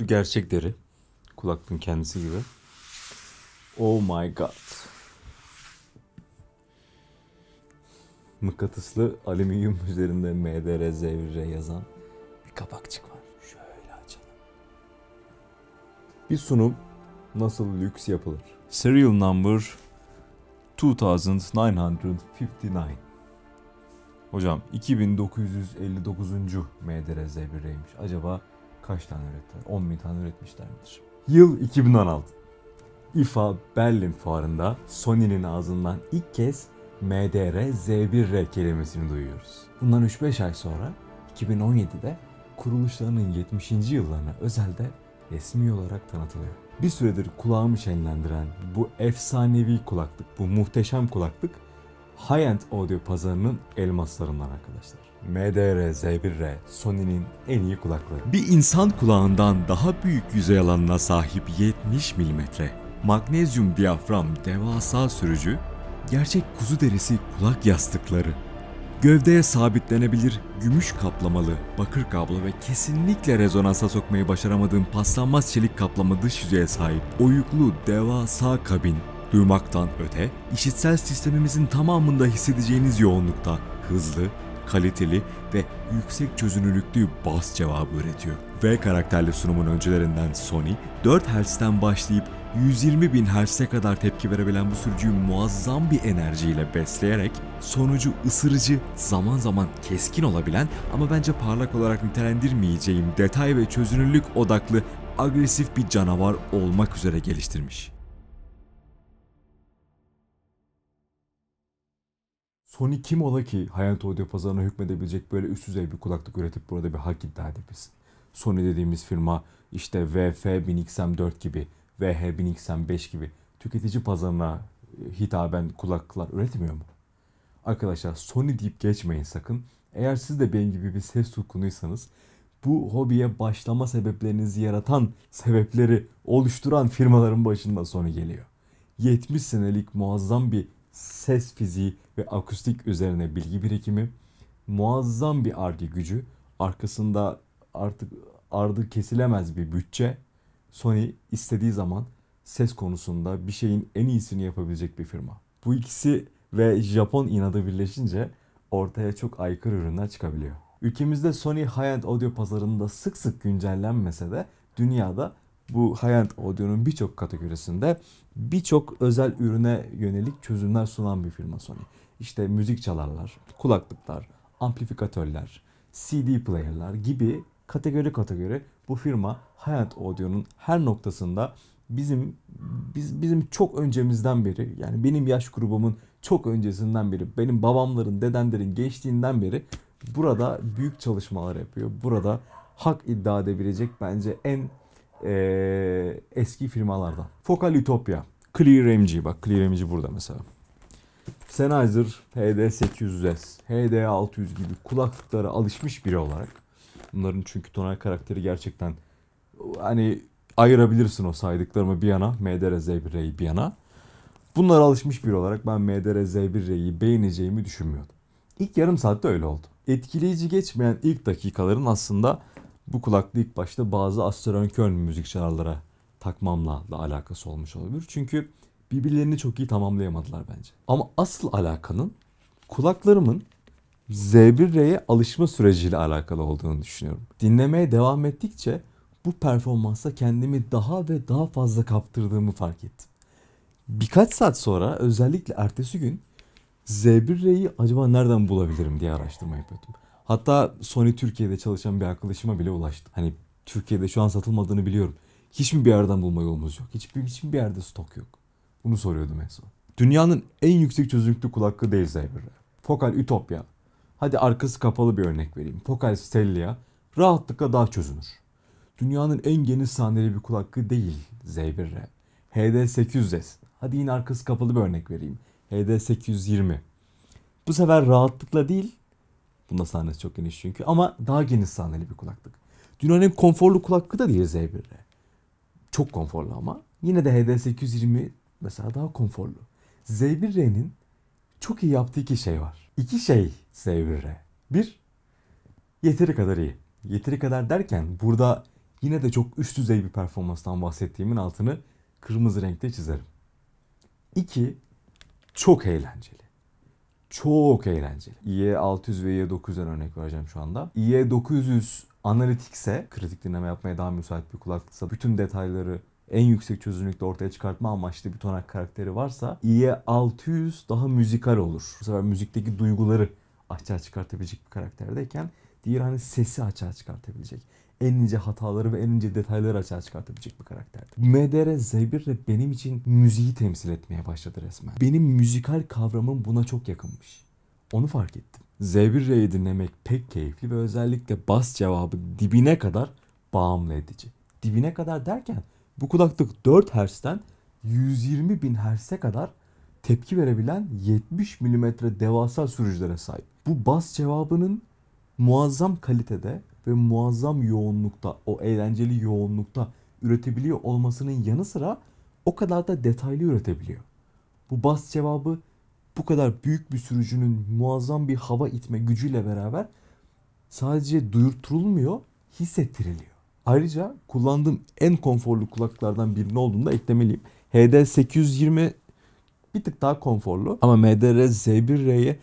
Üstü gerçek Kulaklığın kendisi gibi. Oh my god. Mıkatıslı alüminyum üzerinde MDR-ZVR yazan bir kapakçık var. Şöyle açalım. Bir sunum nasıl lüks yapılır? Serial number 2959. Hocam 2959. MDR-ZVR'ymiş. Acaba kaç tane ürettiler? 10 bin tane üretmişlerdir. Yıl 2016. IFA Berlin fuarında Sony'nin ağzından ilk kez MDR Z1R kelimesini duyuyoruz. Bundan 3-5 ay sonra 2017'de kuruluşlarının 70. yıllarına özelde resmi olarak tanıtılıyor. Bir süredir kulağımı şenlendiren bu efsanevi kulaklık, bu muhteşem kulaklık high-end audio pazarının elmaslarından arkadaşlar. MDR-Z1R Sony'nin en iyi kulakları. Bir insan kulağından daha büyük yüzey alanına sahip 70 mm. Magnezyum diyafram devasa sürücü, gerçek kuzu derisi kulak yastıkları. Gövdeye sabitlenebilir gümüş kaplamalı bakır kablo ve kesinlikle rezonansa sokmayı başaramadığım paslanmaz çelik kaplama dış yüzeye sahip oyuklu devasa kabin. Duymaktan öte, işitsel sistemimizin tamamında hissedeceğiniz yoğunlukta, hızlı, kaliteli ve yüksek çözünürlüklü bas cevabı üretiyor. V karakterli sunumun öncülerinden Sony, 4 Hz'den başlayıp 120 bin Hz'e kadar tepki verebilen bu sürücüyü muazzam bir enerjiyle besleyerek sonucu ısırıcı, zaman zaman keskin olabilen ama bence parlak olarak nitelendirmeyeceğim detay ve çözünürlük odaklı agresif bir canavar olmak üzere geliştirmiş. Sony kim ola ki Hayant Audio pazarına hükmedebilecek böyle üst düzey bir kulaklık üretip burada bir hak iddia edebilsin. Sony dediğimiz firma işte VF1000XM4 gibi, VH1000XM5 gibi tüketici pazarına e, hitaben kulaklıklar üretmiyor mu? Arkadaşlar Sony deyip geçmeyin sakın. Eğer siz de benim gibi bir ses tutkunuysanız bu hobiye başlama sebeplerinizi yaratan sebepleri oluşturan firmaların başında Sony geliyor. 70 senelik muazzam bir ses fiziği ve akustik üzerine bilgi birikimi, muazzam bir arge gücü, arkasında artık ardı kesilemez bir bütçe. Sony istediği zaman ses konusunda bir şeyin en iyisini yapabilecek bir firma. Bu ikisi ve Japon inadı birleşince ortaya çok aykırı ürünler çıkabiliyor. Ülkemizde Sony high-end audio pazarında sık sık güncellenmese de dünyada bu high-end audio'nun birçok kategorisinde birçok özel ürüne yönelik çözümler sunan bir firma Sony işte müzik çalarlar, kulaklıklar, amplifikatörler, CD player'lar gibi kategori kategori bu firma Hayat Audio'nun her noktasında bizim biz, bizim çok öncemizden beri yani benim yaş grubumun çok öncesinden beri benim babamların dedenlerin geçtiğinden beri burada büyük çalışmalar yapıyor. Burada hak iddia edebilecek bence en e, eski firmalardan. Focal Utopia. Clear MG bak Clear MG burada mesela. Sennheiser HD800S, HD600 gibi kulaklıklara alışmış biri olarak bunların çünkü tonal karakteri gerçekten hani ayırabilirsin o saydıklarımı bir yana MDR-Z1R'yi bir yana. Bunlara alışmış biri olarak ben MDR-Z1R'yi beğeneceğimi düşünmüyordum. İlk yarım saatte öyle oldu. Etkileyici geçmeyen ilk dakikaların aslında bu kulaklığı ilk başta bazı astronomik müzik çağrılara takmamla da alakası olmuş olabilir. Çünkü birbirlerini çok iyi tamamlayamadılar bence. Ama asıl alakanın kulaklarımın Z1R'ye alışma süreciyle alakalı olduğunu düşünüyorum. Dinlemeye devam ettikçe bu performansa kendimi daha ve daha fazla kaptırdığımı fark ettim. Birkaç saat sonra özellikle ertesi gün Z1R'yi acaba nereden bulabilirim diye araştırma yapıyordum. Hatta Sony Türkiye'de çalışan bir arkadaşıma bile ulaştım. Hani Türkiye'de şu an satılmadığını biliyorum. Hiçbir bir yerden bulma yolumuz yok? Hiçbir, hiçbir bir yerde stok yok. Bunu soruyordum en son. Dünyanın en yüksek çözünürlüklü kulaklığı değil Zeybra. Focal Ütopya. Hadi arkası kapalı bir örnek vereyim. Focal Stellia rahatlıkla daha çözünür. Dünyanın en geniş sahneli bir kulaklığı değil Zeybra. HD800S. Hadi yine arkası kapalı bir örnek vereyim. HD820. Bu sefer rahatlıkla değil, bunda sahnesi çok geniş çünkü ama daha geniş sahneli bir kulaklık. Dünyanın en konforlu kulaklığı da değil Z1'e. Çok konforlu ama. Yine de HD820 mesela daha konforlu. Z1R'nin çok iyi yaptığı iki şey var. İki şey Z1R. Bir, yeteri kadar iyi. Yeteri kadar derken burada yine de çok üst düzey bir performanstan bahsettiğimin altını kırmızı renkte çizerim. İki, çok eğlenceli. Çok eğlenceli. IE600 ve IE900'den örnek vereceğim şu anda. IE900 analitikse, kritik dinleme yapmaya daha müsait bir kulaklıksa bütün detayları en yüksek çözünürlükte ortaya çıkartma amaçlı bir tonak karakteri varsa iyiye 600 daha müzikal olur. Bu sefer müzikteki duyguları açığa çıkartabilecek bir karakterdeyken diğer hani sesi açığa çıkartabilecek. En ince hataları ve en ince detayları açığa çıkartabilecek bir karakterdi. MDR Zebir de benim için müziği temsil etmeye başladı resmen. Benim müzikal kavramım buna çok yakınmış. Onu fark ettim. Zebirre'yi dinlemek pek keyifli ve özellikle bas cevabı dibine kadar bağımlı edici. Dibine kadar derken bu kulaklık 4 Hz'den 120 bin Hz'e kadar tepki verebilen 70 mm devasa sürücülere sahip. Bu bas cevabının muazzam kalitede ve muazzam yoğunlukta, o eğlenceli yoğunlukta üretebiliyor olmasının yanı sıra o kadar da detaylı üretebiliyor. Bu bas cevabı bu kadar büyük bir sürücünün muazzam bir hava itme gücüyle beraber sadece duyurtulmuyor, hissettiriliyor. Ayrıca kullandığım en konforlu kulaklıklardan birini olduğunu da eklemeliyim. HD 820 bir tık daha konforlu ama MDR Z1R'ye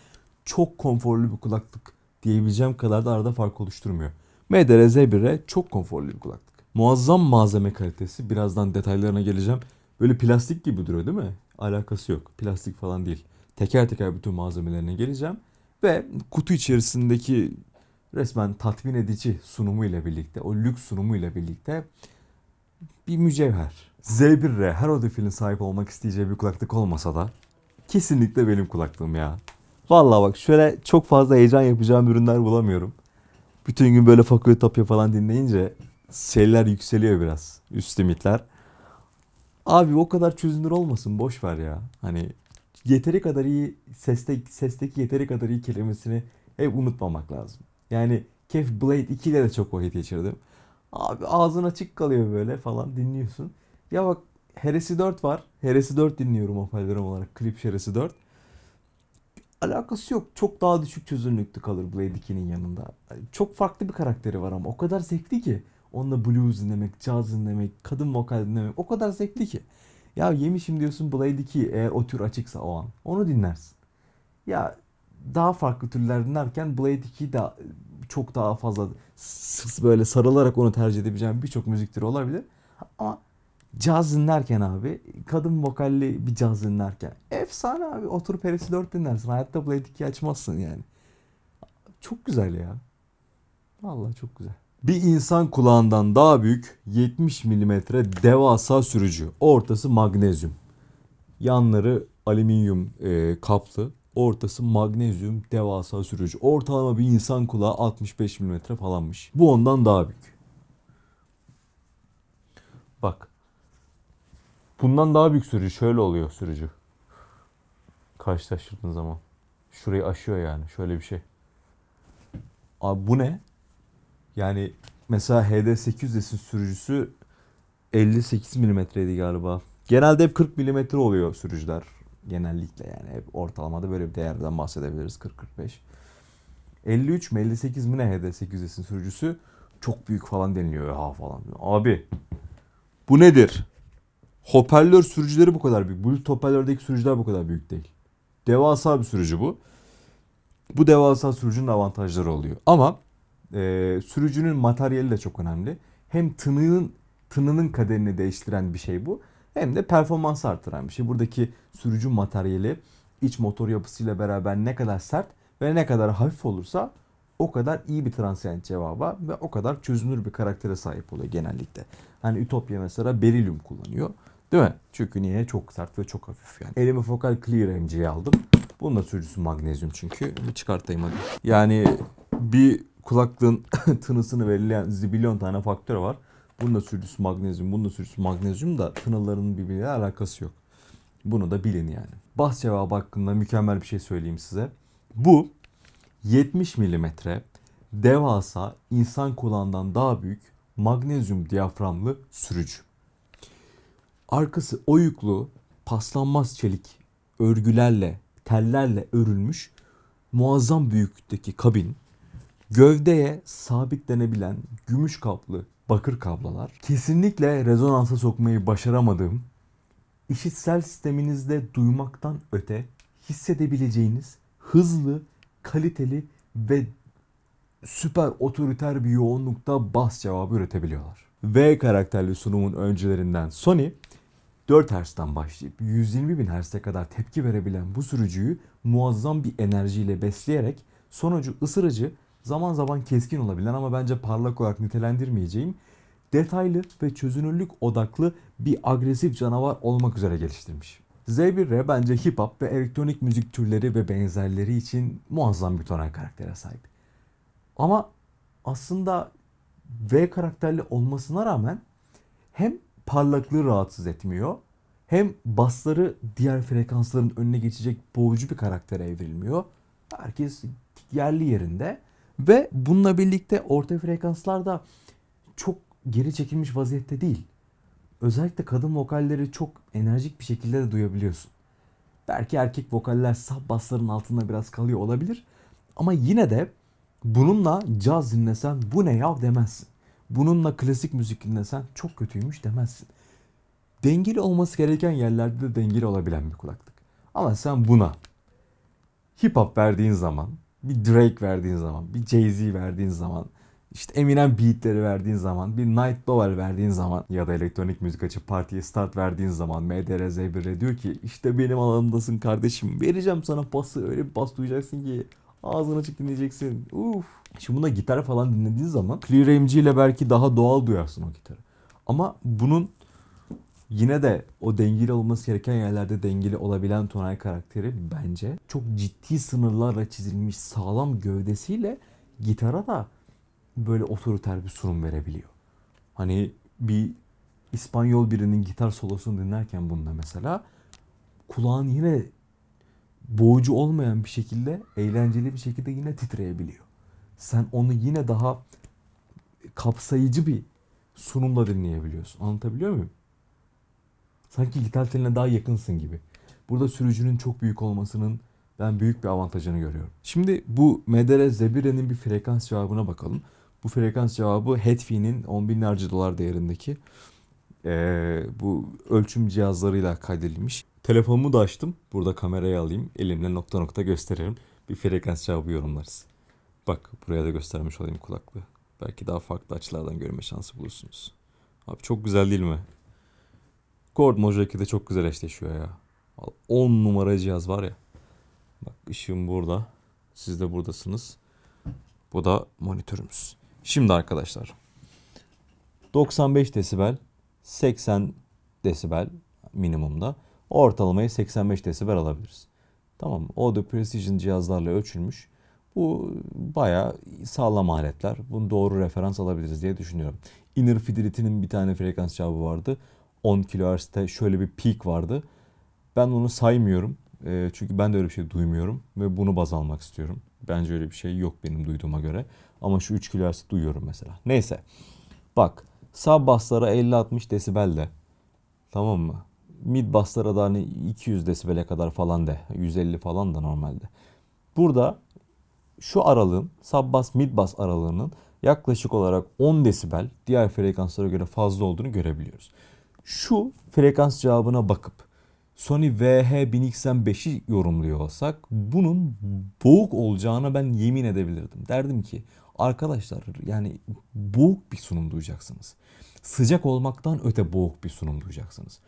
çok konforlu bir kulaklık diyebileceğim kadar da arada fark oluşturmuyor. MDR Z1R çok konforlu bir kulaklık. Muazzam malzeme kalitesi. Birazdan detaylarına geleceğim. Böyle plastik gibi duruyor değil mi? Alakası yok. Plastik falan değil. Teker teker bütün malzemelerine geleceğim. Ve kutu içerisindeki resmen tatmin edici sunumu ile birlikte, o lüks sunumu ile birlikte bir mücevher. Z1R her odifilin sahip olmak isteyeceği bir kulaklık olmasa da kesinlikle benim kulaklığım ya. Vallahi bak şöyle çok fazla heyecan yapacağım ürünler bulamıyorum. Bütün gün böyle Fakültopya falan dinleyince şeyler yükseliyor biraz. Üst limitler. Abi o kadar çözünür olmasın boş ver ya. Hani yeteri kadar iyi seste, sesteki yeteri kadar iyi kelimesini hep unutmamak lazım. Yani Kef Blade 2 ile de çok vakit geçirdim. Abi ağzın açık kalıyor böyle falan dinliyorsun. Ya bak Heresi 4 var. Heresi 4 dinliyorum hoparlörüm olarak. Klip Heresi 4. Alakası yok. Çok daha düşük çözünürlüklü kalır Blade 2'nin yanında. Çok farklı bir karakteri var ama o kadar zevkli ki. Onunla blues dinlemek, caz dinlemek, kadın vokal dinlemek o kadar zevkli ki. Ya yemişim diyorsun Blade 2 eğer o tür açıksa o an. Onu dinlersin. Ya daha farklı türler dinlerken Blade 2 de çok daha fazla böyle sarılarak onu tercih edebileceğim birçok müzik türü olabilir. Ama caz dinlerken abi kadın vokalli bir caz dinlerken efsane abi oturup Perisi 4 dinlersin. Hayatta Blade 2 açmazsın yani. Çok güzel ya. Vallahi çok güzel. Bir insan kulağından daha büyük 70 mm devasa sürücü. Ortası magnezyum. Yanları alüminyum e, kaplı ortası magnezyum devasa sürücü. Ortalama bir insan kulağı 65 mm falanmış. Bu ondan daha büyük. Bak. Bundan daha büyük sürücü şöyle oluyor sürücü. Karşılaştırdığın zaman. Şurayı aşıyor yani şöyle bir şey. Abi bu ne? Yani mesela HD800S'in sürücüsü 58 mm'ydi galiba. Genelde hep 40 mm oluyor sürücüler. Genellikle yani hep ortalamada böyle bir değerden bahsedebiliriz 40-45. 53 mi 58 mi ne hd sin sürücüsü çok büyük falan deniliyor ha falan. Abi bu nedir? Hoparlör sürücüleri bu kadar büyük. Bluetooth hoparlördeki sürücüler bu kadar büyük değil. Devasa bir sürücü bu. Bu devasa sürücünün avantajları oluyor. Ama e, sürücünün materyali de çok önemli. Hem tınının tınının kaderini değiştiren bir şey bu hem de performans artıran bir şey. Buradaki sürücü materyali iç motor yapısıyla beraber ne kadar sert ve ne kadar hafif olursa o kadar iyi bir transient cevaba ve o kadar çözünür bir karaktere sahip oluyor genellikle. Hani Ütopya mesela berilyum kullanıyor. Değil mi? Çünkü niye? Çok sert ve çok hafif yani. Elime Focal Clear MG'yi aldım. Bunun da sürücüsü magnezyum çünkü. Bir çıkartayım hadi. Yani bir kulaklığın tınısını belirleyen zibilyon tane faktör var. Bunda da magnezyum, bunda da magnezyum da tınılarının birbiriyle alakası yok. Bunu da bilin yani. Bas cevabı hakkında mükemmel bir şey söyleyeyim size. Bu 70 milimetre devasa insan kulağından daha büyük magnezyum diyaframlı sürücü. Arkası oyuklu paslanmaz çelik örgülerle, tellerle örülmüş muazzam büyüklükteki kabin, gövdeye sabitlenebilen gümüş kaplı bakır kablolar. Kesinlikle rezonansa sokmayı başaramadığım, işitsel sisteminizde duymaktan öte hissedebileceğiniz hızlı, kaliteli ve süper otoriter bir yoğunlukta bas cevabı üretebiliyorlar. V karakterli sunumun öncelerinden Sony 4 Hz'den başlayıp 120 bin Hz'e kadar tepki verebilen bu sürücüyü muazzam bir enerjiyle besleyerek sonucu ısırıcı zaman zaman keskin olabilen ama bence parlak olarak nitelendirmeyeceğim detaylı ve çözünürlük odaklı bir agresif canavar olmak üzere geliştirmiş. Z1R bence hip hop ve elektronik müzik türleri ve benzerleri için muazzam bir tonal karaktere sahip. Ama aslında V karakterli olmasına rağmen hem parlaklığı rahatsız etmiyor hem basları diğer frekansların önüne geçecek boğucu bir karaktere evrilmiyor. Herkes yerli yerinde ve bununla birlikte orta frekanslar da çok geri çekilmiş vaziyette değil. Özellikle kadın vokalleri çok enerjik bir şekilde de duyabiliyorsun. Belki erkek vokaller sub bassların altında biraz kalıyor olabilir. Ama yine de bununla caz dinlesen bu ne yav demezsin. Bununla klasik müzik dinlesen çok kötüymüş demezsin. Dengeli olması gereken yerlerde de dengeli olabilen bir kulaklık. Ama sen buna hip hop verdiğin zaman bir Drake verdiğin zaman, bir Jay-Z verdiğin zaman, işte Eminem beatleri verdiğin zaman, bir Night Owl verdiğin zaman ya da elektronik müzik açıp partiye start verdiğin zaman MDRZ 1'e diyor ki işte benim alanımdasın kardeşim vereceğim sana bası öyle bir pas duyacaksın ki ağzını açık dinleyeceksin. Uf. Şimdi buna gitar falan dinlediğin zaman Clear MG ile belki daha doğal duyarsın o gitarı. Ama bunun yine de o dengeli olması gereken yerlerde dengeli olabilen Tonay karakteri bence çok ciddi sınırlarla çizilmiş sağlam gövdesiyle gitara da böyle otoriter bir sunum verebiliyor. Hani bir İspanyol birinin gitar solosunu dinlerken bunda mesela kulağın yine boğucu olmayan bir şekilde eğlenceli bir şekilde yine titreyebiliyor. Sen onu yine daha kapsayıcı bir sunumla dinleyebiliyorsun. Anlatabiliyor muyum? Sanki gitar teline daha yakınsın gibi. Burada sürücünün çok büyük olmasının ben büyük bir avantajını görüyorum. Şimdi bu Medere Zebire'nin bir frekans cevabına bakalım. Bu frekans cevabı Hetfi'nin on binlerce dolar değerindeki ee, bu ölçüm cihazlarıyla kaydedilmiş. Telefonumu da açtım. Burada kamerayı alayım. Elimle nokta nokta gösteririm. Bir frekans cevabı yorumlarız. Bak buraya da göstermiş olayım kulaklığı. Belki daha farklı açılardan görme şansı bulursunuz. Abi çok güzel değil mi? Gordon Hoca de çok güzel eşleşiyor ya. 10 numara cihaz var ya. Bak ışığım burada. Siz de buradasınız. Bu da monitörümüz. Şimdi arkadaşlar. 95 desibel, 80 desibel minimumda. Ortalamayı 85 desibel alabiliriz. Tamam mı? O da Precision cihazlarla ölçülmüş. Bu bayağı sağlam aletler. Bunu doğru referans alabiliriz diye düşünüyorum. Inner Fidelity'nin bir tane frekans cevabı vardı. 10 kilohertz'te şöyle bir peak vardı. Ben onu saymıyorum. E, çünkü ben de öyle bir şey duymuyorum ve bunu baz almak istiyorum. Bence öyle bir şey yok benim duyduğuma göre. Ama şu 3 kilohertz'i duyuyorum mesela. Neyse. Bak sub basslara 50-60 desibel de. Tamam mı? Mid basslara da hani 200 desibele kadar falan de. 150 falan da normalde. Burada şu aralığın sub bass mid bass aralığının yaklaşık olarak 10 desibel diğer frekanslara göre fazla olduğunu görebiliyoruz şu frekans cevabına bakıp Sony VH1085'i yorumluyor olsak bunun boğuk olacağına ben yemin edebilirdim. Derdim ki arkadaşlar yani boğuk bir sunum duyacaksınız. Sıcak olmaktan öte boğuk bir sunum duyacaksınız.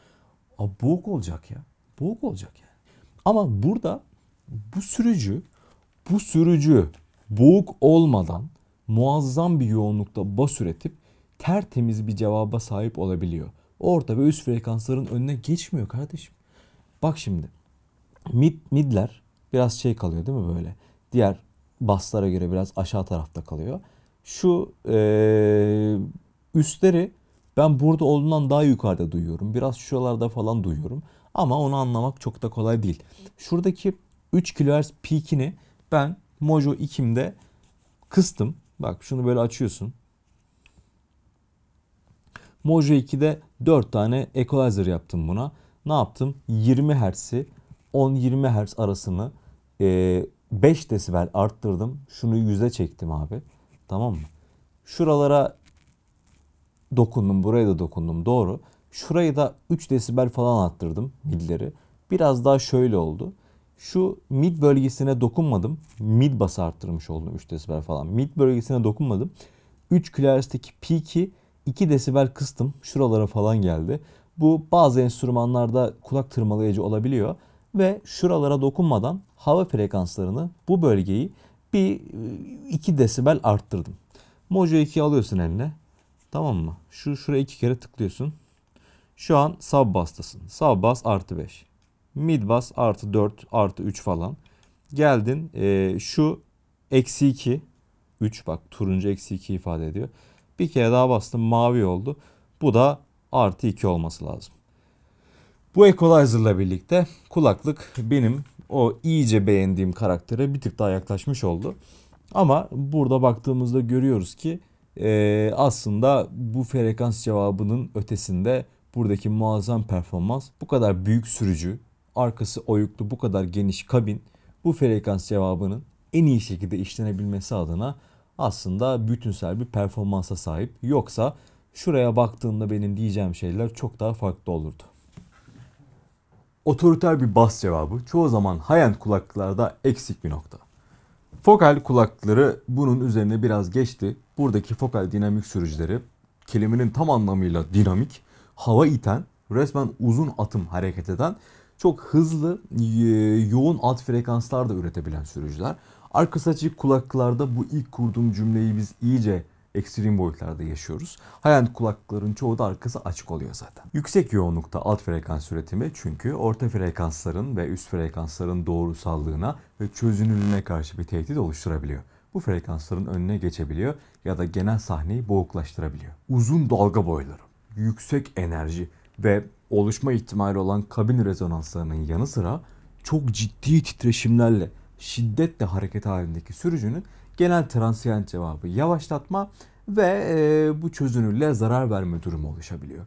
A boğuk olacak ya. Boğuk olacak yani. Ama burada bu sürücü bu sürücü boğuk olmadan muazzam bir yoğunlukta bas üretip tertemiz bir cevaba sahip olabiliyor orta ve üst frekansların önüne geçmiyor kardeşim. Bak şimdi mid, midler biraz şey kalıyor değil mi böyle? Diğer baslara göre biraz aşağı tarafta kalıyor. Şu e, üstleri ben burada olduğundan daha yukarıda duyuyorum. Biraz şuralarda falan duyuyorum. Ama onu anlamak çok da kolay değil. Şuradaki 3 kHz peakini ben Mojo 2'imde kıstım. Bak şunu böyle açıyorsun. Mojo 2'de 4 tane equalizer yaptım buna. Ne yaptım? 20 Hz'i 10-20 Hz arasını 5 e, desibel arttırdım. Şunu 100'e çektim abi. Tamam mı? Şuralara dokundum. Buraya da dokundum. Doğru. Şurayı da 3 desibel falan arttırdım midleri. Biraz daha şöyle oldu. Şu mid bölgesine dokunmadım. Mid bası arttırmış oldum 3 desibel falan. Mid bölgesine dokunmadım. 3 kHz'deki p 2 desibel kıstım. Şuralara falan geldi. Bu bazı enstrümanlarda kulak tırmalayıcı olabiliyor ve şuralara dokunmadan hava frekanslarını bu bölgeyi bir 2 e, desibel arttırdım. Mojo 2'yi alıyorsun eline. Tamam mı? Şu şuraya iki kere tıklıyorsun. Şu an sub bastasın. Sub bas artı 5. Mid bas artı 4 artı 3 falan. Geldin e, şu eksi 2. 3 bak turuncu eksi 2 ifade ediyor. Bir kere daha bastım mavi oldu. Bu da artı 2 olması lazım. Bu Equalizer ile birlikte kulaklık benim o iyice beğendiğim karaktere bir tık daha yaklaşmış oldu. Ama burada baktığımızda görüyoruz ki e, aslında bu frekans cevabının ötesinde buradaki muazzam performans bu kadar büyük sürücü, arkası oyuklu bu kadar geniş kabin bu frekans cevabının en iyi şekilde işlenebilmesi adına aslında bütünsel bir performansa sahip. Yoksa şuraya baktığımda benim diyeceğim şeyler çok daha farklı olurdu. Otoriter bir bas cevabı çoğu zaman high-end kulaklıklarda eksik bir nokta. Fokal kulaklıkları bunun üzerine biraz geçti. Buradaki fokal dinamik sürücüleri kelimenin tam anlamıyla dinamik, hava iten, resmen uzun atım hareket eden, çok hızlı, yoğun alt frekanslar da üretebilen sürücüler. Arkası açık kulaklarda bu ilk kurduğum cümleyi biz iyice ekstrem boyutlarda yaşıyoruz. Hayal kulakların çoğu da arkası açık oluyor zaten. Yüksek yoğunlukta alt frekans üretimi çünkü orta frekansların ve üst frekansların doğrusallığına ve çözünürlüğüne karşı bir tehdit oluşturabiliyor. Bu frekansların önüne geçebiliyor ya da genel sahneyi boğuklaştırabiliyor. Uzun dalga boyları, yüksek enerji ve oluşma ihtimali olan kabin rezonanslarının yanı sıra çok ciddi titreşimlerle şiddetle hareket halindeki sürücünün genel transient cevabı yavaşlatma ve e, bu çözünürlüğe zarar verme durumu oluşabiliyor.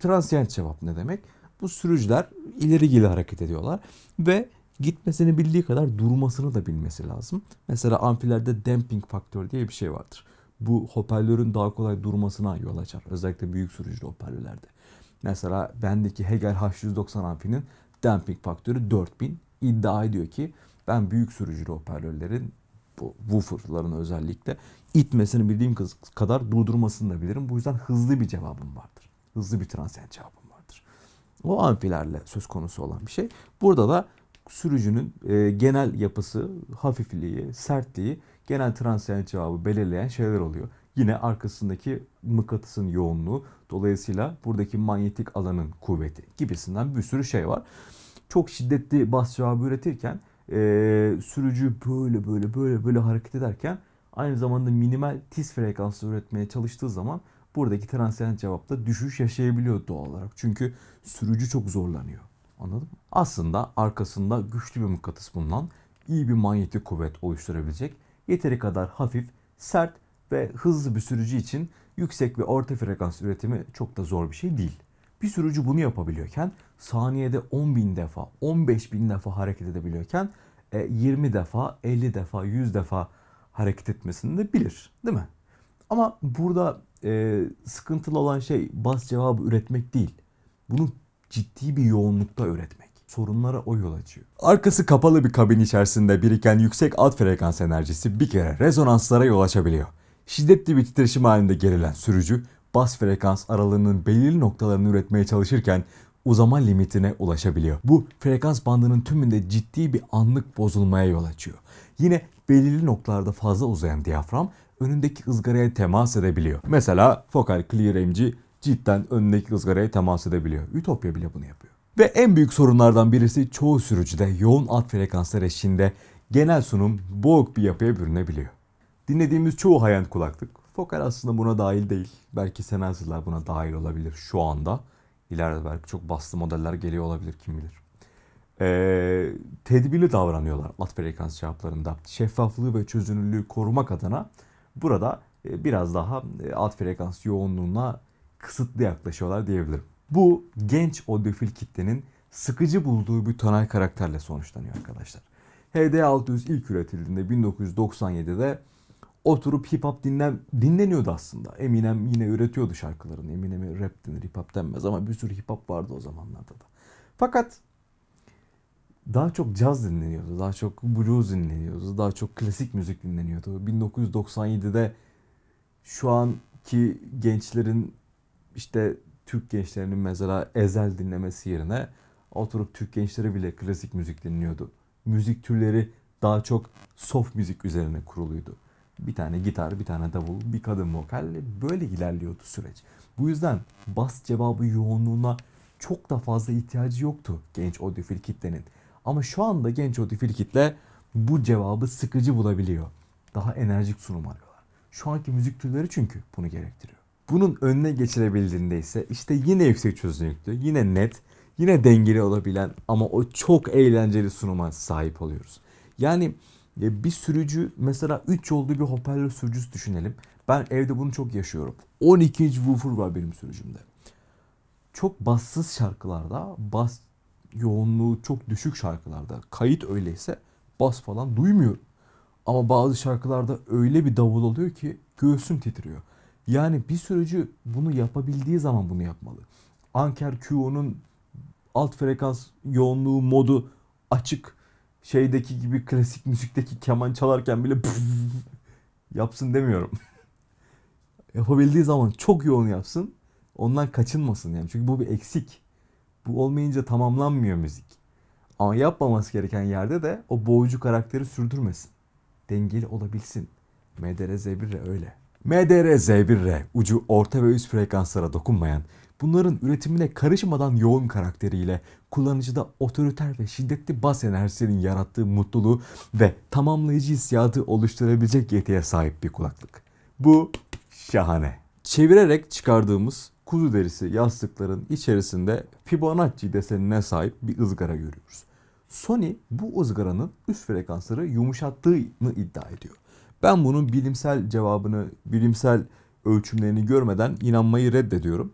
Transient cevap ne demek? Bu sürücüler ileri geri hareket ediyorlar ve gitmesini bildiği kadar durmasını da bilmesi lazım. Mesela amfilerde damping faktörü diye bir şey vardır. Bu hoparlörün daha kolay durmasına yol açar. Özellikle büyük sürücülü hoparlörlerde. Mesela bendeki Hegel H190 amfinin damping faktörü 4000 iddia ediyor ki ben büyük sürücülü hoparlörlerin bu wooferların özellikle itmesini bildiğim kadar durdurmasını da bilirim. Bu yüzden hızlı bir cevabım vardır. Hızlı bir transient cevabım vardır. O amfilerle söz konusu olan bir şey. Burada da sürücünün e, genel yapısı, hafifliği, sertliği, genel transient cevabı belirleyen şeyler oluyor. Yine arkasındaki mıknatısın yoğunluğu, dolayısıyla buradaki manyetik alanın kuvveti gibisinden bir sürü şey var. Çok şiddetli bas cevabı üretirken e, sürücü böyle böyle böyle böyle hareket ederken aynı zamanda minimal tiz frekansı üretmeye çalıştığı zaman buradaki transient cevapta düşüş yaşayabiliyor doğal olarak. Çünkü sürücü çok zorlanıyor. Anladın mı? Aslında arkasında güçlü bir mıknatıs bulunan iyi bir manyetik kuvvet oluşturabilecek yeteri kadar hafif, sert ve hızlı bir sürücü için yüksek ve orta frekans üretimi çok da zor bir şey değil. Bir sürücü bunu yapabiliyorken saniyede 10 bin defa, 15 bin defa hareket edebiliyorken 20 e, defa, 50 defa, 100 defa hareket etmesini de bilir değil mi? Ama burada e, sıkıntılı olan şey bas cevabı üretmek değil. Bunu ciddi bir yoğunlukta üretmek. Sorunlara o yol açıyor. Arkası kapalı bir kabin içerisinde biriken yüksek alt frekans enerjisi bir kere rezonanslara yol açabiliyor. Şiddetli bir titreşim halinde gerilen sürücü bas frekans aralığının belirli noktalarını üretmeye çalışırken uzama limitine ulaşabiliyor. Bu frekans bandının tümünde ciddi bir anlık bozulmaya yol açıyor. Yine belirli noktalarda fazla uzayan diyafram önündeki ızgaraya temas edebiliyor. Mesela fokal clear MC cidden önündeki ızgaraya temas edebiliyor. Ütopya bile bunu yapıyor. Ve en büyük sorunlardan birisi çoğu sürücüde yoğun alt frekanslar eşliğinde genel sunum boğuk bir yapıya bürünebiliyor. Dinlediğimiz çoğu hayal kulaklık Fokker aslında buna dahil değil. Belki Sennheiser'lar buna dahil olabilir şu anda. İleride belki çok baslı modeller geliyor olabilir kim bilir. Ee, tedbirli davranıyorlar alt frekans cevaplarında. Şeffaflığı ve çözünürlüğü korumak adına burada e, biraz daha e, alt frekans yoğunluğuna kısıtlı yaklaşıyorlar diyebilirim. Bu genç audiofil kitlenin sıkıcı bulduğu bir tonal karakterle sonuçlanıyor arkadaşlar. HD600 ilk üretildiğinde 1997'de oturup hip hop dinlen, dinleniyordu aslında. Eminem yine üretiyordu şarkılarını. Eminem'e rap denir, hip hop denmez ama bir sürü hip hop vardı o zamanlarda da. Fakat daha çok caz dinleniyordu, daha çok blues dinleniyordu, daha çok klasik müzik dinleniyordu. 1997'de şu anki gençlerin işte Türk gençlerinin mesela ezel dinlemesi yerine oturup Türk gençleri bile klasik müzik dinliyordu. Müzik türleri daha çok soft müzik üzerine kuruluydu bir tane gitar, bir tane davul, bir kadın vokal böyle ilerliyordu süreç. Bu yüzden bas cevabı yoğunluğuna çok da fazla ihtiyacı yoktu genç audiofil kitlenin. Ama şu anda genç audiofil kitle bu cevabı sıkıcı bulabiliyor. Daha enerjik sunum arıyorlar. Şu anki müzik türleri çünkü bunu gerektiriyor. Bunun önüne geçilebildiğinde ise işte yine yüksek çözünürlüklü, yine net, yine dengeli olabilen ama o çok eğlenceli sunuma sahip oluyoruz. Yani e, bir sürücü mesela 3 yollu bir hoparlör sürücüsü düşünelim. Ben evde bunu çok yaşıyorum. 12 inç woofer var benim sürücümde. Çok bassız şarkılarda, bas yoğunluğu çok düşük şarkılarda, kayıt öyleyse bas falan duymuyorum. Ama bazı şarkılarda öyle bir davul oluyor ki göğsüm titriyor. Yani bir sürücü bunu yapabildiği zaman bunu yapmalı. Anker QO'nun alt frekans yoğunluğu modu açık şeydeki gibi klasik müzikteki keman çalarken bile yapsın demiyorum. Yapabildiği zaman çok yoğun yapsın. Ondan kaçınmasın yani. Çünkü bu bir eksik. Bu olmayınca tamamlanmıyor müzik. Ama yapmaması gereken yerde de o boğucu karakteri sürdürmesin. Dengeli olabilsin. Medere Zebir'e öyle. MDR-Z1R ucu orta ve üst frekanslara dokunmayan, bunların üretimine karışmadan yoğun karakteriyle kullanıcıda otoriter ve şiddetli bas enerjisinin yarattığı mutluluğu ve tamamlayıcı hissiyatı oluşturabilecek yetiye sahip bir kulaklık. Bu şahane. Çevirerek çıkardığımız kuzu derisi yastıkların içerisinde Fibonacci desenine sahip bir ızgara görüyoruz. Sony bu ızgaranın üst frekansları yumuşattığını iddia ediyor. Ben bunun bilimsel cevabını, bilimsel ölçümlerini görmeden inanmayı reddediyorum.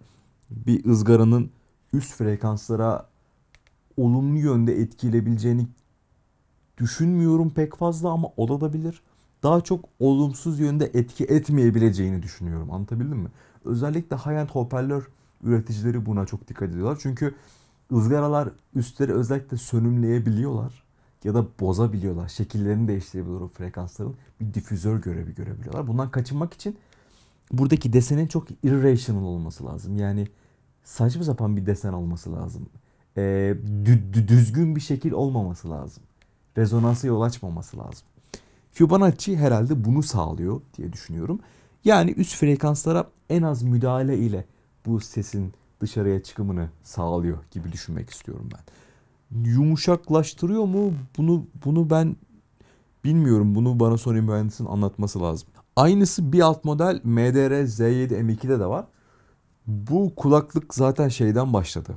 Bir ızgaranın üst frekanslara olumlu yönde etkileyebileceğini düşünmüyorum pek fazla ama olabilir. Daha çok olumsuz yönde etki etmeyebileceğini düşünüyorum. Anlatabildim mi? Özellikle high-end hoparlör üreticileri buna çok dikkat ediyorlar. Çünkü ızgaralar üstleri özellikle sönümleyebiliyorlar ya da bozabiliyorlar. Şekillerini değiştirebiliyorlar o frekansların. Bir difüzör görevi görebiliyorlar. Bundan kaçınmak için buradaki desenin çok irrational olması lazım. Yani saçma sapan bir desen olması lazım. E, düzgün bir şekil olmaması lazım. Rezonansa yol açmaması lazım. Fibonacci herhalde bunu sağlıyor diye düşünüyorum. Yani üst frekanslara en az müdahale ile bu sesin dışarıya çıkımını sağlıyor gibi düşünmek istiyorum ben yumuşaklaştırıyor mu? Bunu bunu ben bilmiyorum. Bunu bana Sony mühendisin anlatması lazım. Aynısı bir alt model MDR Z7M2'de de var. Bu kulaklık zaten şeyden başladı.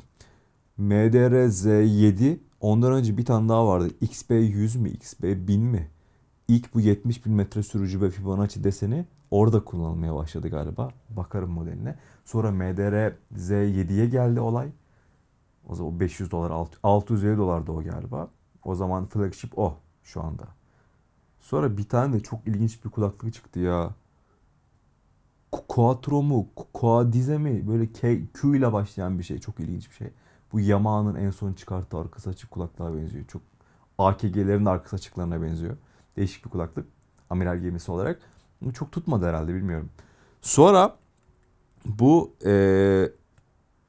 MDR Z7 ondan önce bir tane daha vardı. XB100 mi? XB1000 mi? İlk bu 70 bin metre sürücü ve Fibonacci deseni orada kullanılmaya başladı galiba. Bakarım modeline. Sonra MDR Z7'ye geldi olay. O zaman 500 dolar, 650 dolar da o galiba. O zaman flagship o şu anda. Sonra bir tane de çok ilginç bir kulaklık çıktı ya. Quattro mu? Quadize mi? Böyle K, Q ile başlayan bir şey. Çok ilginç bir şey. Bu Yamaha'nın en son çıkarttığı arkası açık kulaklığa benziyor. Çok AKG'lerin arkası açıklarına benziyor. Değişik bir kulaklık. Amiral gemisi olarak. Bunu çok tutmadı herhalde bilmiyorum. Sonra bu ee,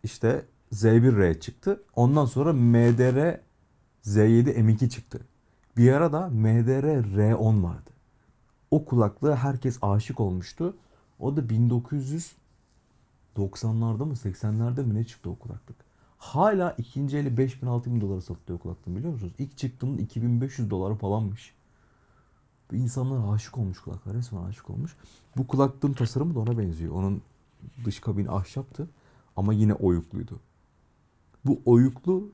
işte Z1R çıktı. Ondan sonra MDR Z7 M2 çıktı. Bir ara da MDR R10 vardı. O kulaklığa herkes aşık olmuştu. O da 1990'larda mı 80'lerde mi ne çıktı o kulaklık? Hala ikinci eli 5000 6000 dolara satılıyor kulaklığın biliyor musunuz? İlk çıktığında 2500 dolar falanmış. İnsanlar aşık olmuş kulaklar resmen aşık olmuş. Bu kulaklığın tasarımı da ona benziyor. Onun dış kabini ahşaptı ama yine oyukluydu. Bu oyuklu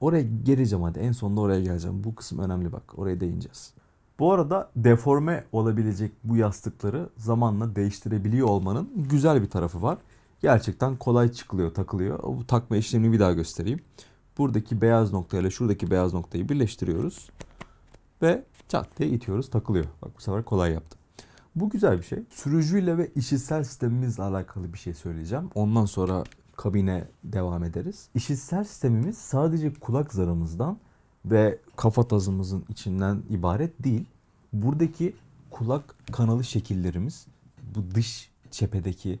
oraya geleceğim hadi en sonunda oraya geleceğim. Bu kısım önemli bak oraya değineceğiz. Bu arada deforme olabilecek bu yastıkları zamanla değiştirebiliyor olmanın güzel bir tarafı var. Gerçekten kolay çıkılıyor, takılıyor. Bu takma işlemini bir daha göstereyim. Buradaki beyaz noktayla şuradaki beyaz noktayı birleştiriyoruz. Ve çat diye itiyoruz, takılıyor. Bak bu sefer kolay yaptım. Bu güzel bir şey. Sürücüyle ve işitsel sistemimizle alakalı bir şey söyleyeceğim. Ondan sonra kabine devam ederiz. İşitsel sistemimiz sadece kulak zarımızdan ve kafa tazımızın içinden ibaret değil. Buradaki kulak kanalı şekillerimiz, bu dış çepedeki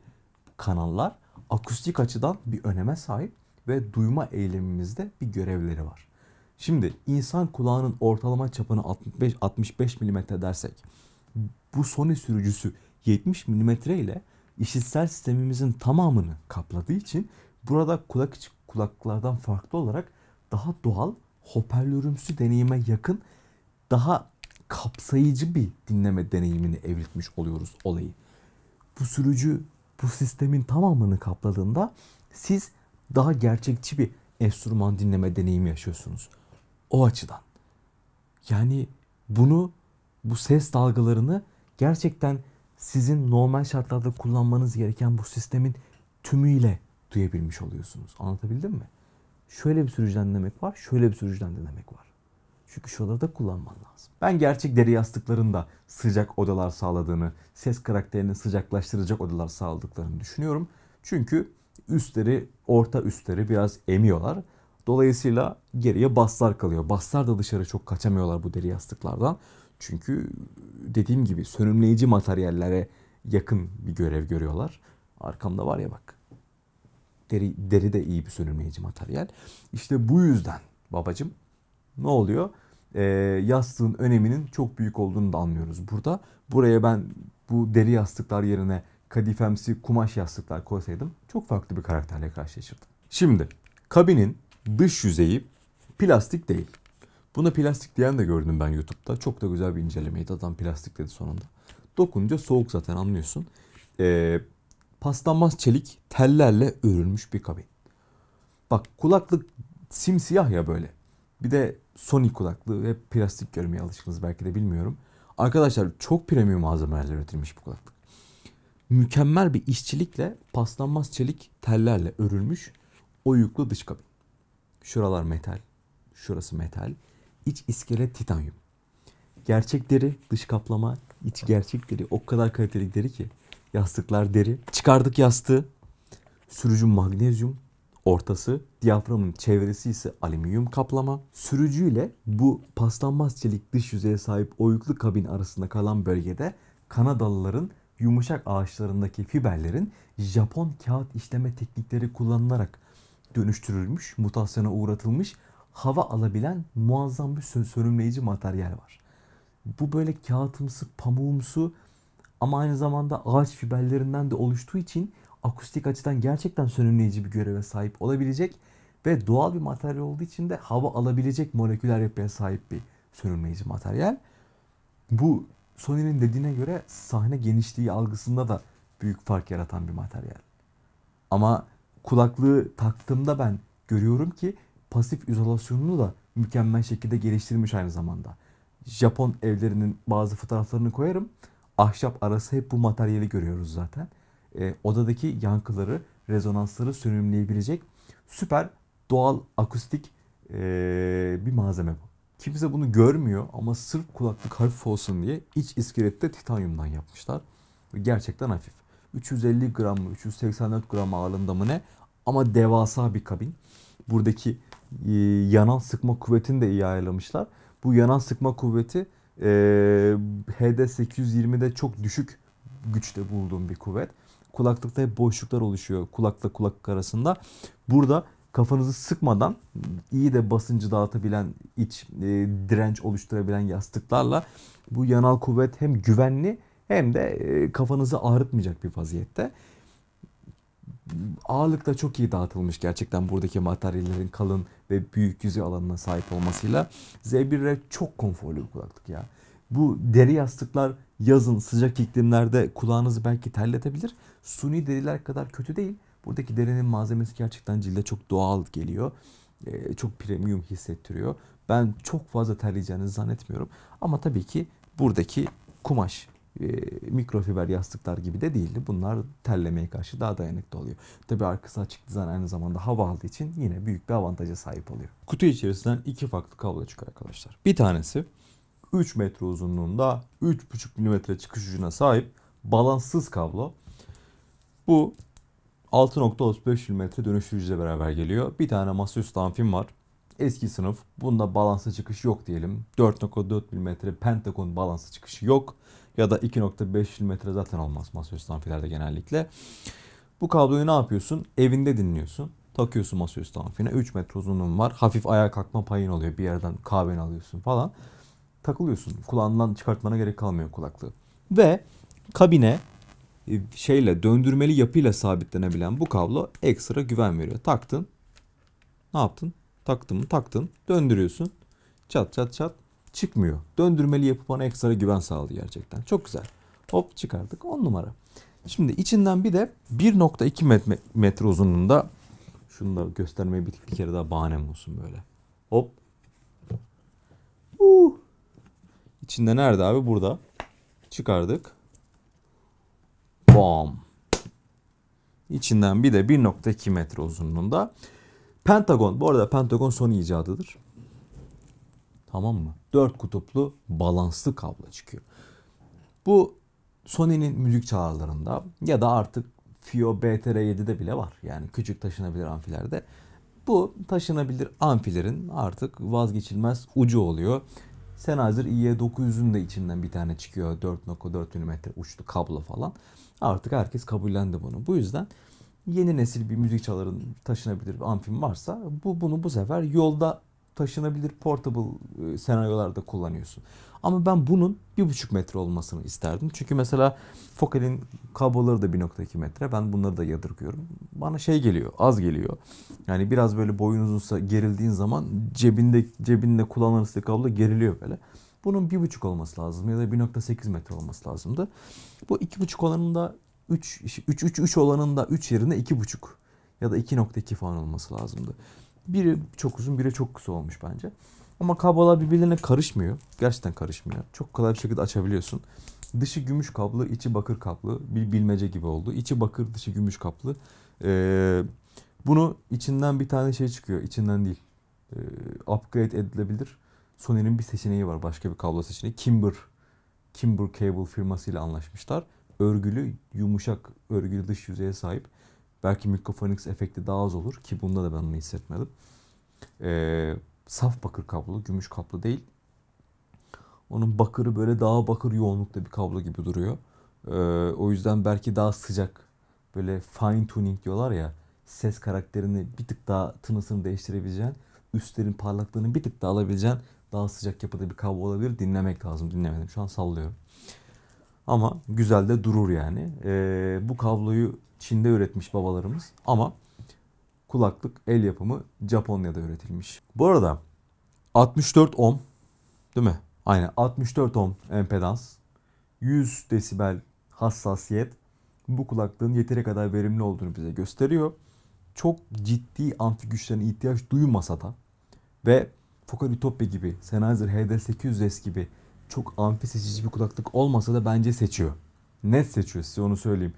kanallar akustik açıdan bir öneme sahip ve duyma eylemimizde bir görevleri var. Şimdi insan kulağının ortalama çapını 65, 65 mm dersek bu Sony sürücüsü 70 mm ile işitsel sistemimizin tamamını kapladığı için burada kulak içi kulaklardan farklı olarak daha doğal, hoparlörümsü deneyime yakın, daha kapsayıcı bir dinleme deneyimini evritmiş oluyoruz olayı. Bu sürücü bu sistemin tamamını kapladığında siz daha gerçekçi bir enstrüman dinleme deneyimi yaşıyorsunuz. O açıdan. Yani bunu bu ses dalgalarını gerçekten sizin normal şartlarda kullanmanız gereken bu sistemin tümüyle duyabilmiş oluyorsunuz. Anlatabildim mi? Şöyle bir sürücüden dinlemek var, şöyle bir sürücüden dinlemek var. Çünkü şuraları da kullanman lazım. Ben gerçek deri yastıkların da sıcak odalar sağladığını, ses karakterini sıcaklaştıracak odalar sağladıklarını düşünüyorum. Çünkü üstleri, orta üstleri biraz emiyorlar. Dolayısıyla geriye baslar kalıyor. Baslar da dışarı çok kaçamıyorlar bu deri yastıklardan. Çünkü dediğim gibi sönümleyici materyallere yakın bir görev görüyorlar. Arkamda var ya bak. Deri, deri de iyi bir sönümleyici materyal. İşte bu yüzden babacım ne oluyor? Ee, yastığın öneminin çok büyük olduğunu da anlıyoruz burada. Buraya ben bu deri yastıklar yerine kadifemsi kumaş yastıklar koysaydım çok farklı bir karakterle karşılaşırdım. Şimdi kabinin dış yüzeyi plastik değil. Buna plastik diyen de gördüm ben YouTube'da. Çok da güzel bir incelemeydi. Adam plastik dedi sonunda. Dokunca soğuk zaten anlıyorsun. Ee, paslanmaz çelik tellerle örülmüş bir kabin. Bak kulaklık simsiyah ya böyle. Bir de Sony kulaklığı ve plastik görmeye alışkınız belki de bilmiyorum. Arkadaşlar çok premium malzemelerle üretilmiş bu kulaklık. Mükemmel bir işçilikle paslanmaz çelik tellerle örülmüş oyuklu dış kabin. Şuralar metal, şurası metal iç iskelet titanyum. Gerçek deri, dış kaplama, iç gerçek deri o kadar kaliteli deri ki. Yastıklar deri. Çıkardık yastığı. Sürücü magnezyum, ortası, diyaframın çevresi ise alüminyum kaplama. Sürücüyle bu paslanmaz çelik dış yüzeye sahip oyuklu kabin arasında kalan bölgede Kanadalıların yumuşak ağaçlarındaki fiberlerin Japon kağıt işleme teknikleri kullanılarak dönüştürülmüş, mutasyona uğratılmış hava alabilen muazzam bir sönümleyici materyal var. Bu böyle kağıtımsı, pamuğumsu ama aynı zamanda ağaç fiberlerinden de oluştuğu için akustik açıdan gerçekten sönümleyici bir göreve sahip olabilecek ve doğal bir materyal olduğu için de hava alabilecek moleküler yapıya sahip bir sönümleyici materyal. Bu Sony'nin dediğine göre sahne genişliği algısında da büyük fark yaratan bir materyal. Ama kulaklığı taktığımda ben görüyorum ki pasif izolasyonunu da mükemmel şekilde geliştirmiş aynı zamanda. Japon evlerinin bazı fotoğraflarını koyarım. Ahşap arası hep bu materyali görüyoruz zaten. E, odadaki yankıları, rezonansları sönümleyebilecek süper doğal akustik e, bir malzeme bu. Kimse bunu görmüyor ama sırf kulaklık hafif olsun diye iç iskelette titanyumdan yapmışlar. Gerçekten hafif. 350 gram mı 384 gram ağırlığında mı ne ama devasa bir kabin. Buradaki e, yanan sıkma kuvvetini de iyi ayarlamışlar. Bu yanan sıkma kuvveti e, HD820'de çok düşük güçte bulduğum bir kuvvet. Kulaklıkta hep boşluklar oluşuyor kulakla kulaklık arasında. Burada kafanızı sıkmadan iyi de basıncı dağıtabilen iç e, direnç oluşturabilen yastıklarla bu yanal kuvvet hem güvenli hem de e, kafanızı ağrıtmayacak bir vaziyette ağırlıkta çok iyi dağıtılmış gerçekten buradaki materyallerin kalın ve büyük yüzey alanına sahip olmasıyla. Z1R çok konforlu bir kulaklık ya. Bu deri yastıklar yazın sıcak iklimlerde kulağınızı belki terletebilir. Suni deriler kadar kötü değil. Buradaki derinin malzemesi gerçekten cilde çok doğal geliyor. Ee, çok premium hissettiriyor. Ben çok fazla terleyeceğinizi zannetmiyorum. Ama tabii ki buradaki kumaş e, mikrofiber yastıklar gibi de değildi. Bunlar terlemeye karşı daha dayanıklı oluyor. Tabi arkası açık dizayn aynı zamanda hava aldığı için yine büyük bir avantaja sahip oluyor. Kutu içerisinden iki farklı kablo çıkıyor arkadaşlar. Bir tanesi 3 metre uzunluğunda 3,5 milimetre çıkış ucuna sahip balanssız kablo. Bu 6.35 mm dönüştürücüyle beraber geliyor. Bir tane masaüstü amfim var. Eski sınıf. Bunda balanslı çıkış yok diyelim. 4.4 mm Pentagon balanslı çıkışı yok ya da 2.5 mm zaten olmaz masaüstü amfilerde genellikle. Bu kabloyu ne yapıyorsun? Evinde dinliyorsun. Takıyorsun masaüstü amfine. 3 metre uzunluğun var. Hafif ayağa kalkma payın oluyor. Bir yerden kahveni alıyorsun falan. Takılıyorsun. Kulağından çıkartmana gerek kalmıyor kulaklığı. Ve kabine e, şeyle döndürmeli yapıyla sabitlenebilen bu kablo ekstra güven veriyor. Taktın. Ne yaptın? Taktın mı? Taktın. Döndürüyorsun. Çat çat çat çıkmıyor. Döndürmeli yapıp bana ekstra güven sağladı gerçekten. Çok güzel. Hop çıkardık 10 numara. Şimdi içinden bir de 1.2 metre uzunluğunda şunu da göstermeye bir, bir kere daha bahanem olsun böyle. Hop. Uh. İçinde nerede abi? Burada. Çıkardık. Bam. İçinden bir de 1.2 metre uzunluğunda. Pentagon. Bu arada Pentagon son icadıdır. Tamam mı? Dört kutuplu balanslı kablo çıkıyor. Bu Sony'nin müzik çağrılarında ya da artık FIO BTR7'de bile var. Yani küçük taşınabilir amfilerde. Bu taşınabilir amfilerin artık vazgeçilmez ucu oluyor. Sennheiser IE900'ün de içinden bir tane çıkıyor. 4.4 mm uçlu kablo falan. Artık herkes kabullendi bunu. Bu yüzden yeni nesil bir müzik çaların taşınabilir bir amfim varsa bu bunu bu sefer yolda taşınabilir portable e, senaryolarda kullanıyorsun. Ama ben bunun 1,5 metre olmasını isterdim. Çünkü mesela Focal'in kabloları da 1.2 metre. Ben bunları da yadırgıyorum. Bana şey geliyor, az geliyor. Yani biraz böyle boyun uzunsa gerildiğin zaman cebinde cebinde kulağın arası kablo geriliyor böyle. Bunun 1,5 olması lazım ya da 1.8 metre olması lazımdı. Bu 2,5 olanında 3, 3, 3, 3 olanında 3 yerine 2,5 ya da 2.2 falan olması lazımdı. Biri çok uzun, biri çok kısa olmuş bence. Ama kablolar birbirlerine karışmıyor. Gerçekten karışmıyor. Çok kolay bir şekilde açabiliyorsun. Dışı gümüş kaplı, içi bakır kaplı. Bir bilmece gibi oldu. İçi bakır, dışı gümüş kaplı. Ee, bunu içinden bir tane şey çıkıyor. İçinden değil. Ee, upgrade edilebilir. Sony'nin bir seçeneği var. Başka bir kablo seçeneği. Kimber. Kimber Cable firmasıyla anlaşmışlar. Örgülü, yumuşak, örgülü dış yüzeye sahip. Belki mikrofonix efekti daha az olur ki bunda da ben onu hissetmedim. Ee, saf bakır kablo, gümüş kaplı değil. Onun bakırı böyle daha bakır yoğunlukta bir kablo gibi duruyor. Ee, o yüzden belki daha sıcak böyle fine tuning diyorlar ya ses karakterini bir tık daha tınısını değiştirebileceğin, üstlerin parlaklığını bir tık daha alabileceğin daha sıcak yapıda bir kablo olabilir. Dinlemek lazım. Dinlemedim. Şu an sallıyorum. Ama güzel de durur yani. Ee, bu kabloyu Çin'de üretmiş babalarımız ama kulaklık el yapımı Japonya'da üretilmiş. Bu arada 64 ohm değil mi? Aynen 64 ohm empedans 100 desibel hassasiyet bu kulaklığın yeteri kadar verimli olduğunu bize gösteriyor. Çok ciddi anti güçlerine ihtiyaç duymasa da ve Focaritopya gibi, Sennheiser HD800S gibi çok amfi seçici bir kulaklık olmasa da bence seçiyor. Net seçiyor size onu söyleyeyim.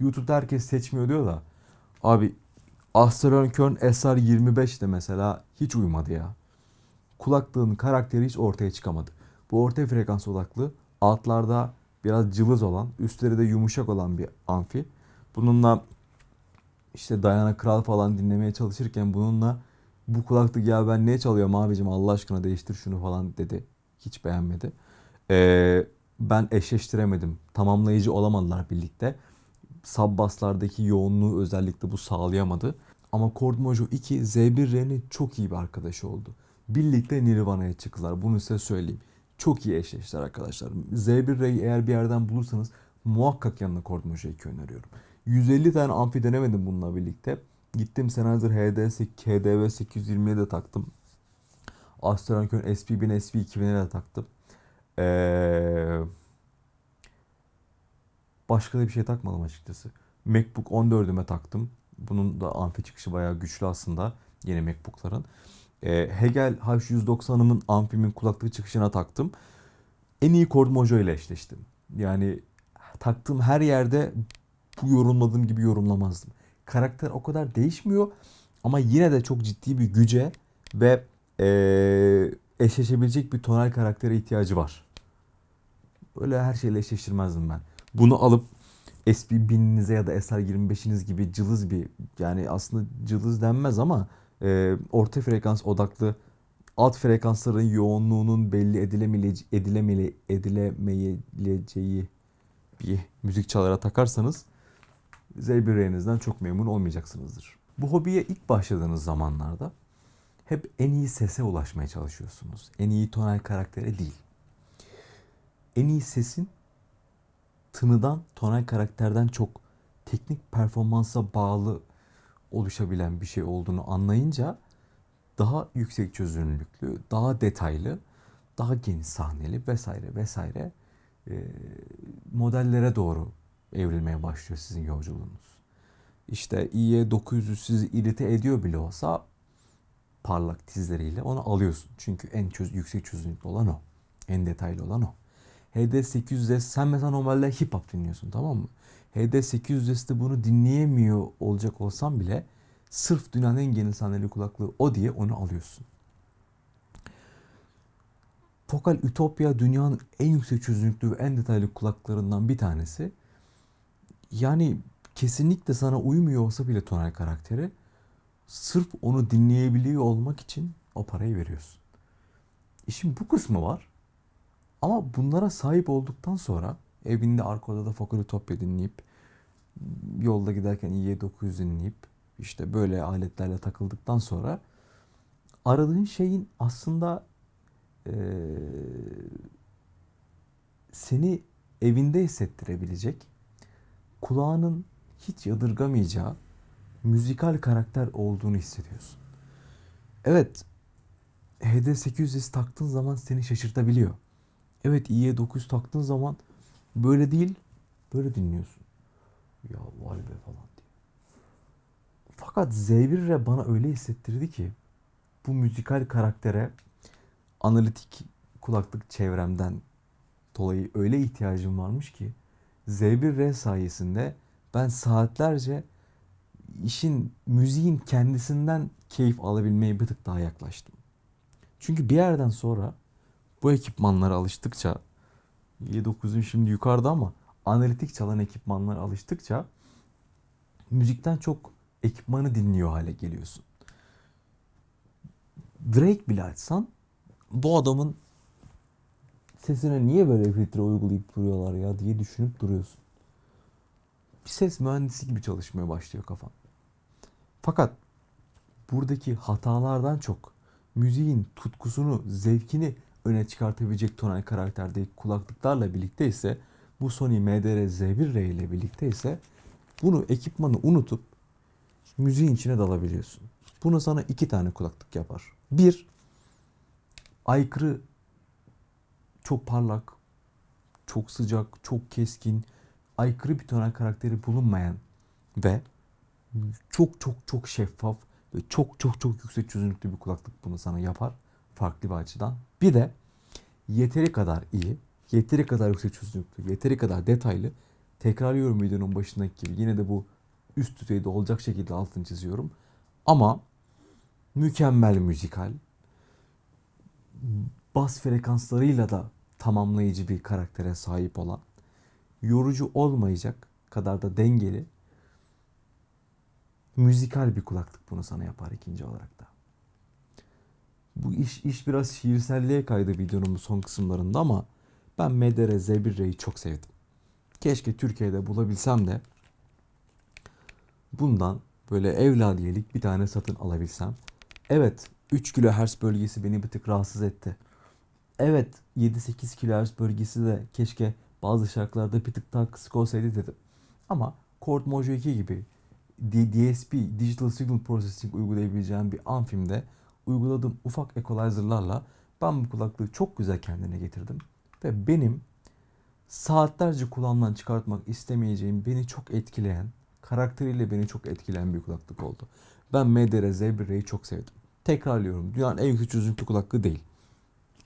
YouTube'da herkes seçmiyor diyor da. Abi Aslan Kern SR25 de mesela hiç uymadı ya. Kulaklığın karakteri hiç ortaya çıkamadı. Bu orta frekans odaklı altlarda biraz cılız olan, üstleri de yumuşak olan bir amfi. Bununla işte Dayana Kral falan dinlemeye çalışırken bununla bu kulaklık ya ben ne çalıyorum abicim Allah aşkına değiştir şunu falan dedi. Hiç beğenmedi. Ee, ben eşleştiremedim. Tamamlayıcı olamadılar birlikte sub-basslardaki yoğunluğu özellikle bu sağlayamadı. Ama Cord Mojo 2 Z1R'nin çok iyi bir arkadaşı oldu. Birlikte Nirvana'ya çıktılar. Bunu size söyleyeyim. Çok iyi eşleştiler arkadaşlar. Z1R'yi eğer bir yerden bulursanız muhakkak yanına Cord Mojo 2 öneriyorum. 150 tane amfi denemedim bununla birlikte. Gittim Sennheiser hds KDV 820'ye de taktım. Astronkön SP1000, SP2000'e de taktım. Eee Başka da bir şey takmadım açıkçası. MacBook 14'üme taktım. Bunun da amfi çıkışı bayağı güçlü aslında yeni MacBook'ların. E, Hegel H190'ımın amfimin kulaklığı çıkışına taktım. En iyi Cord Mojo ile eşleştim. Yani taktığım her yerde bu yorumladığım gibi yorumlamazdım. Karakter o kadar değişmiyor ama yine de çok ciddi bir güce ve e, eşleşebilecek bir tonal karaktere ihtiyacı var. Öyle her şeyle eşleştirmezdim ben. Bunu alıp SP 1000'inize ya da SR 25'iniz gibi cılız bir yani aslında cılız denmez ama e, orta frekans odaklı alt frekansların yoğunluğunun belli edilemeyece- edilemeli, edilemeyeceği bir müzik çalara takarsanız Zeybirre'nizden çok memnun olmayacaksınızdır. Bu hobiye ilk başladığınız zamanlarda hep en iyi sese ulaşmaya çalışıyorsunuz. En iyi tonal karaktere değil. En iyi sesin tınıdan, tonal karakterden çok teknik performansa bağlı oluşabilen bir şey olduğunu anlayınca daha yüksek çözünürlüklü, daha detaylı, daha geniş sahneli vesaire vesaire e, modellere doğru evrilmeye başlıyor sizin yolculuğunuz. İşte ie 900 sizi irite ediyor bile olsa parlak tizleriyle onu alıyorsun. Çünkü en çöz, yüksek çözünürlüklü olan o. En detaylı olan o. HD 800S sen mesela normalde hip hop dinliyorsun tamam mı? HD 800S'te bunu dinleyemiyor olacak olsam bile sırf dünyanın en geniş sandalyeli kulaklığı o diye onu alıyorsun. Focal Ütopya dünyanın en yüksek çözünürlüklü ve en detaylı kulaklarından bir tanesi. Yani kesinlikle sana uymuyor olsa bile tonal karakteri sırf onu dinleyebiliyor olmak için o parayı veriyorsun. İşin bu kısmı var. Ama bunlara sahip olduktan sonra evinde arka odada Fakir Ütopya dinleyip yolda giderken İY900 dinleyip işte böyle aletlerle takıldıktan sonra aradığın şeyin aslında e, seni evinde hissettirebilecek, kulağının hiç yadırgamayacağı müzikal karakter olduğunu hissediyorsun. Evet, HD800'i taktığın zaman seni şaşırtabiliyor. Evet iyiye 900 taktığın zaman böyle değil böyle dinliyorsun. Ya vay be falan diye. Fakat Z1R bana öyle hissettirdi ki bu müzikal karaktere analitik kulaklık çevremden dolayı öyle ihtiyacım varmış ki Z1R sayesinde ben saatlerce işin müziğin kendisinden keyif alabilmeye bir tık daha yaklaştım. Çünkü bir yerden sonra bu ekipmanlara alıştıkça i9'un şimdi yukarıda ama analitik çalan ekipmanlara alıştıkça müzikten çok ekipmanı dinliyor hale geliyorsun. Drake bile açsan bu adamın sesine niye böyle filtre uygulayıp duruyorlar ya diye düşünüp duruyorsun. Bir ses mühendisi gibi çalışmaya başlıyor kafan. Fakat buradaki hatalardan çok müziğin tutkusunu, zevkini öne çıkartabilecek tonal karakterdeki kulaklıklarla birlikte ise bu Sony MDR-Z1R ile birlikte ise bunu ekipmanı unutup müziğin içine dalabiliyorsun. Bunu sana iki tane kulaklık yapar. Bir, aykırı, çok parlak, çok sıcak, çok keskin, aykırı bir tonal karakteri bulunmayan ve çok çok çok şeffaf ve çok çok çok yüksek çözünürlüklü bir kulaklık bunu sana yapar farklı bir açıdan. Bir de yeteri kadar iyi, yeteri kadar yüksek çözünürlüklü, yeteri kadar detaylı. Tekrarlıyorum videonun başındaki gibi yine de bu üst düzeyde olacak şekilde altını çiziyorum. Ama mükemmel müzikal, bas frekanslarıyla da tamamlayıcı bir karaktere sahip olan, yorucu olmayacak kadar da dengeli, müzikal bir kulaklık bunu sana yapar ikinci olarak da bu iş, iş biraz şiirselliğe kaydı videonun bu son kısımlarında ama ben Medere Zebire'yi çok sevdim. Keşke Türkiye'de bulabilsem de bundan böyle evladiyelik bir tane satın alabilsem. Evet 3 kHz bölgesi beni bir tık rahatsız etti. Evet 7-8 kHz bölgesi de keşke bazı şarkılarda bir tık daha kısık olsaydı dedim. Ama Kord Mojo 2 gibi DSP Digital Signal Processing uygulayabileceğim bir an filmde uyguladığım ufak equalizer'larla ben bu kulaklığı çok güzel kendine getirdim. Ve benim saatlerce kulağımdan çıkartmak istemeyeceğim, beni çok etkileyen, karakteriyle beni çok etkileyen bir kulaklık oldu. Ben MDR Z1R'yi çok sevdim. Tekrarlıyorum. Dünyanın en yüksek çözünürlüklü kulaklığı değil.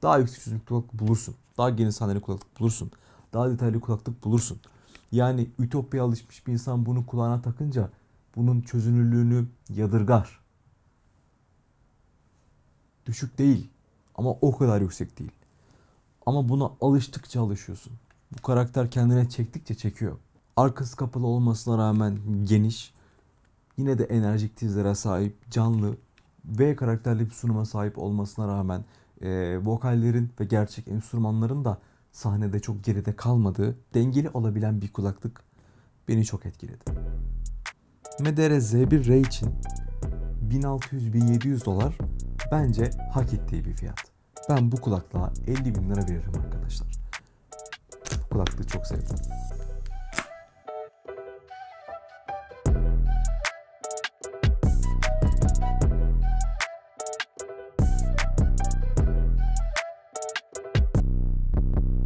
Daha yüksek çözünürlüklü kulaklık bulursun. Daha geniş sandalyeli kulaklık bulursun. Daha detaylı kulaklık bulursun. Yani ütopya alışmış bir insan bunu kulağına takınca bunun çözünürlüğünü yadırgar. Düşük değil ama o kadar yüksek değil. Ama buna alıştıkça alışıyorsun. Bu karakter kendine çektikçe çekiyor. Arkası kapalı olmasına rağmen geniş, yine de enerjik tizlere sahip, canlı V karakterli bir sunuma sahip olmasına rağmen e, vokallerin ve gerçek enstrümanların da sahnede çok geride kalmadığı dengeli olabilen bir kulaklık beni çok etkiledi. MDR Z1 R için 1600-1700 dolar Bence hak ettiği bir fiyat. Ben bu kulaklığa 50 bin lira veririm arkadaşlar. Kulaklığı çok sevdim.